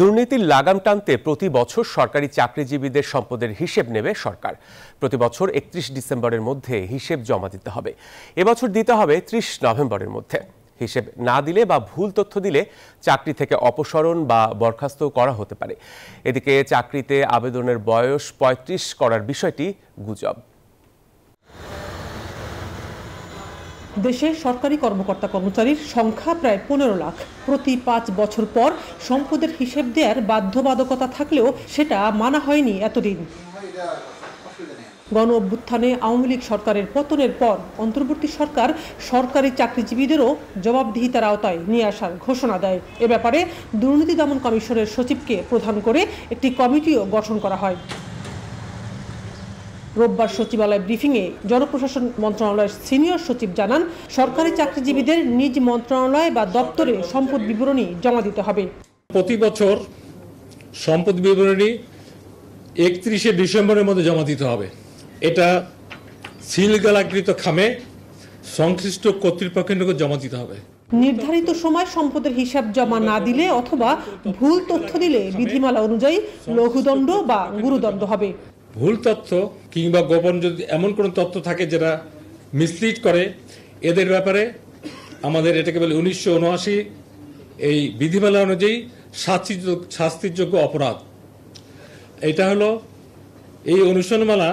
দুর্নীতির লাগাম টানতে প্রতি বছর সরকারি চাকরিজীবীদের সম্পদের হিসেব নেবে সরকার প্রতি বছর একত্রিশ ডিসেম্বরের মধ্যে হিসেব জমা দিতে হবে এবছর দিতে হবে ত্রিশ নভেম্বরের মধ্যে হিসেব না দিলে বা ভুল তথ্য দিলে চাকরি থেকে অপসরণ বা বরখাস্ত করা হতে পারে এদিকে চাকরিতে আবেদনের বয়স ৩৫ করার বিষয়টি গুজব দেশে সরকারি কর্মকর্তা কর্মচারীর সংখ্যা প্রায় পনেরো লাখ প্রতি পাঁচ বছর পর সম্পদের হিসেব দেওয়ার বাধ্যবাধকতা থাকলেও সেটা মানা হয়নি এতদিন গণ অভ্যুত্থানে আওয়ামী লীগ সরকারের পতনের পর অন্তর্বর্তী সরকার সরকারি চাকরিজীবীদেরও জবাবদিহিতার আওতায় নিয়ে আসার ঘোষণা দেয় এ ব্যাপারে দুর্নীতি দমন কমিশনের সচিবকে প্রধান করে একটি কমিটিও গঠন করা হয় রোববার সচিবালয় ব্রিফিংয়ে জনপ্রশাসন মন্ত্রণালয়ের সিনিয়র সচিব জানান সরকারি চাকরিজীবীদের নিজ মন্ত্রণালয় বা দপ্তরে সম্পদ বিবরণী জমা দিতে হবে প্রতি বছর সম্পদ বিবরণী একত্রিশে ডিসেম্বরের মধ্যে জমা দিতে হবে এটা সিলগালাকৃত খামে সংশ্লিষ্ট কর্তৃপক্ষের নিকট জমা দিতে হবে নির্ধারিত সময় সম্পদের হিসাব জমা না দিলে অথবা ভুল তথ্য দিলে বিধিমালা অনুযায়ী লঘুদণ্ড বা গুরুদণ্ড হবে ভুল তথ্য কিংবা গোপন যদি এমন কোনো তথ্য থাকে যেটা মিসলিড করে এদের ব্যাপারে আমাদের এটাকে বলে উনিশশো এই বিধিমালা অনুযায়ী শাস্তি শাস্তির যোগ্য অপরাধ এটা হলো এই অনুসরণমালা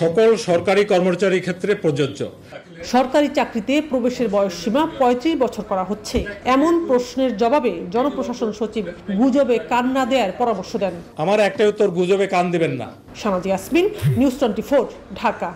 সকল সরকারি কর্মচারী ক্ষেত্রে প্রযোজ্য সরকারি চাকরিতে প্রবেশের বয়স সীমা পঁয়ত্রিশ বছর করা হচ্ছে এমন প্রশ্নের জবাবে জনপ্রশাসন সচিব গুজবে কান না দেওয়ার পরামর্শ দেন আমার একটাই উত্তর গুজবে কান দেবেন না সামাজিক আসমিন নিউজ টোয়েন্টি ঢাকা